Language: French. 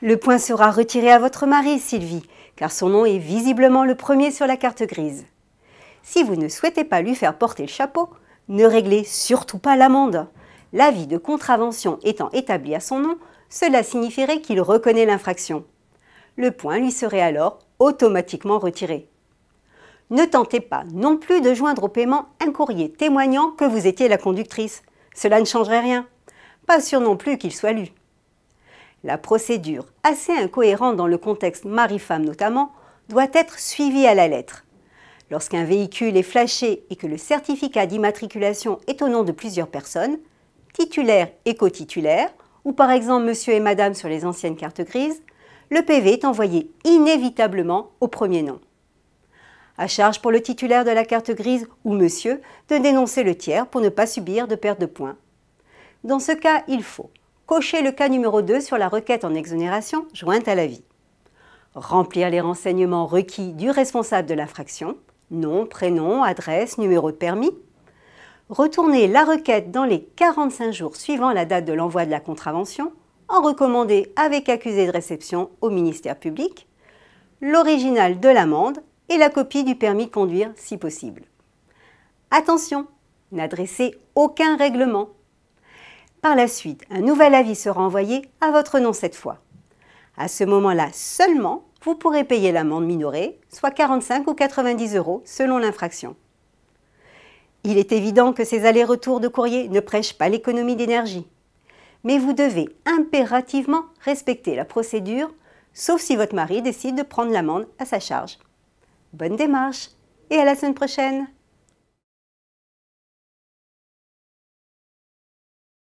Le point sera retiré à votre mari, Sylvie, car son nom est visiblement le premier sur la carte grise. Si vous ne souhaitez pas lui faire porter le chapeau, ne réglez surtout pas l'amende. L'avis de contravention étant établi à son nom, cela signifierait qu'il reconnaît l'infraction. Le point lui serait alors automatiquement retiré. Ne tentez pas non plus de joindre au paiement un courrier témoignant que vous étiez la conductrice. Cela ne changerait rien. Pas sûr non plus qu'il soit lu. La procédure, assez incohérente dans le contexte mari-femme notamment, doit être suivie à la lettre. Lorsqu'un véhicule est flashé et que le certificat d'immatriculation est au nom de plusieurs personnes, titulaire et cotitulaire, ou par exemple monsieur et madame sur les anciennes cartes grises, le PV est envoyé inévitablement au premier nom. À charge pour le titulaire de la carte grise ou monsieur de dénoncer le tiers pour ne pas subir de perte de points. Dans ce cas, il faut cocher le cas numéro 2 sur la requête en exonération jointe à l'avis. Remplir les renseignements requis du responsable de l'infraction, nom, prénom, adresse, numéro de permis. Retourner la requête dans les 45 jours suivant la date de l'envoi de la contravention, en recommandé avec accusé de réception au ministère public. L'original de l'amende et la copie du permis de conduire si possible. Attention, n'adressez aucun règlement par la suite, un nouvel avis sera envoyé à votre nom cette fois. À ce moment-là seulement, vous pourrez payer l'amende minorée, soit 45 ou 90 euros selon l'infraction. Il est évident que ces allers-retours de courrier ne prêchent pas l'économie d'énergie. Mais vous devez impérativement respecter la procédure, sauf si votre mari décide de prendre l'amende à sa charge. Bonne démarche et à la semaine prochaine